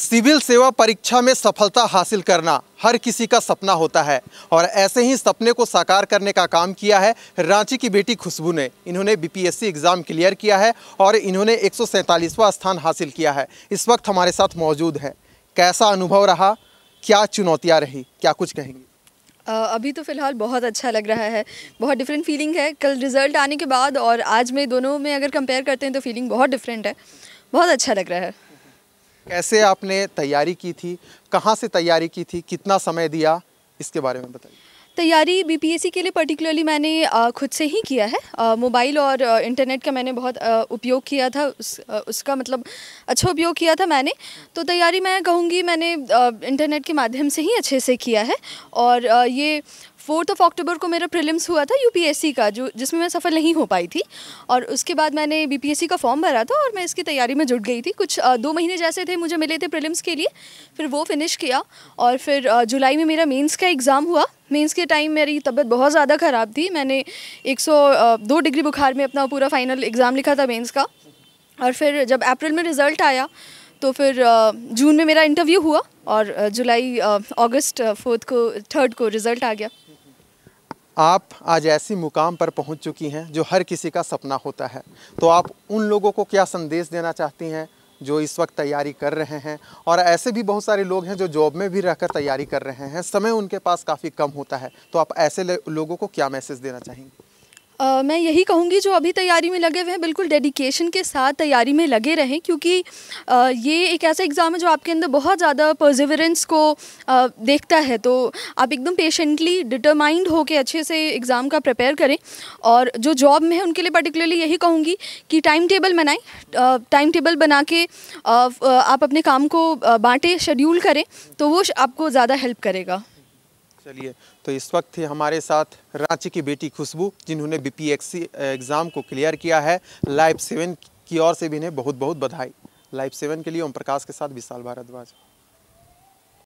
civil सेवा परीक्षा में सफलता हासिल करना हर किसी का सपना होता है और ऐसे ही सपने को साकार करने का काम किया है रांची की बेटी खुशबू ने इन्होंने बीपीएससी एग्ज़ाम क्लियर किया है और इन्होंने एक स्थान हासिल किया है इस वक्त हमारे साथ मौजूद हैं कैसा अनुभव रहा क्या चुनौतियाँ रही क्या कुछ कहेंगी अभी तो फ़िलहाल बहुत अच्छा लग रहा है बहुत डिफरेंट फीलिंग है कल रिज़ल्ट आने के बाद और आज में दोनों में अगर कंपेयर करते हैं तो फीलिंग बहुत डिफरेंट है बहुत अच्छा लग रहा है कैसे आपने तैयारी की थी कहाँ से तैयारी की थी कितना समय दिया इसके बारे में बताइए तैयारी बीपीएससी के लिए पर्टिकुलरली मैंने खुद से ही किया है मोबाइल और इंटरनेट का मैंने बहुत उपयोग किया था उस, उसका मतलब अच्छा उपयोग किया था मैंने तो तैयारी मैं कहूँगी मैंने इंटरनेट के माध्यम से ही अच्छे से किया है और ये फोर्थ ऑफ अक्टूबर को मेरा प्रीलिम्स हुआ था यूपीएससी का जो जिसमें मैं सफल नहीं हो पाई थी और उसके बाद मैंने बीपीएससी का फॉर्म भरा था और मैं इसकी तैयारी में जुट गई थी कुछ दो महीने जैसे थे मुझे मिले थे प्रीलिम्स के लिए फिर वो फिनिश किया और फिर जुलाई में मेरा मेंस का एग्ज़ाम हुआ मेन्स के टाइम मेरी तबीयत बहुत ज़्यादा ख़राब थी मैंने एक डिग्री बुखार में अपना पूरा फाइनल एग्ज़ाम लिखा था मेन्स का और फिर जब अप्रैल में रिज़ल्ट आया तो फिर जून में मेरा इंटरव्यू हुआ और जुलाई अगस्त फोर्थ को थर्ड को रिज़ल्ट आ गया आप आज ऐसी मुकाम पर पहुंच चुकी हैं जो हर किसी का सपना होता है तो आप उन लोगों को क्या संदेश देना चाहती हैं जो इस वक्त तैयारी कर रहे हैं और ऐसे भी बहुत सारे लोग हैं जो जॉब में भी रहकर तैयारी कर रहे हैं समय उनके पास काफ़ी कम होता है तो आप ऐसे लोगों को क्या मैसेज देना चाहेंगे आ, मैं यही कहूँगी जो अभी तैयारी में लगे हुए हैं बिल्कुल डेडिकेशन के साथ तैयारी में लगे रहें क्योंकि आ, ये एक ऐसा एग्ज़ाम है जो आपके अंदर बहुत ज़्यादा परजिवरेंस को आ, देखता है तो आप एकदम पेशेंटली डिटरमाइंड होकर अच्छे से एग्ज़ाम का प्रिपेयर करें और जो जॉब में है उनके लिए पर्टिकुलरली यही कहूँगी कि टाइम टेबल बनाएँ टाइम टेबल बना के आप अपने काम को बाँटें शेड्यूल करें तो वो आपको ज़्यादा हेल्प करेगा चलिए तो इस वक्त थे हमारे साथ रांची की बेटी खुशबू जिन्होंने बीपीएससी एग्ज़ाम को क्लियर किया है लाइव सेवन की ओर से भी इन्हें बहुत बहुत बधाई लाइव सेवन के लिए ओम प्रकाश के साथ विशाल भारद्वाज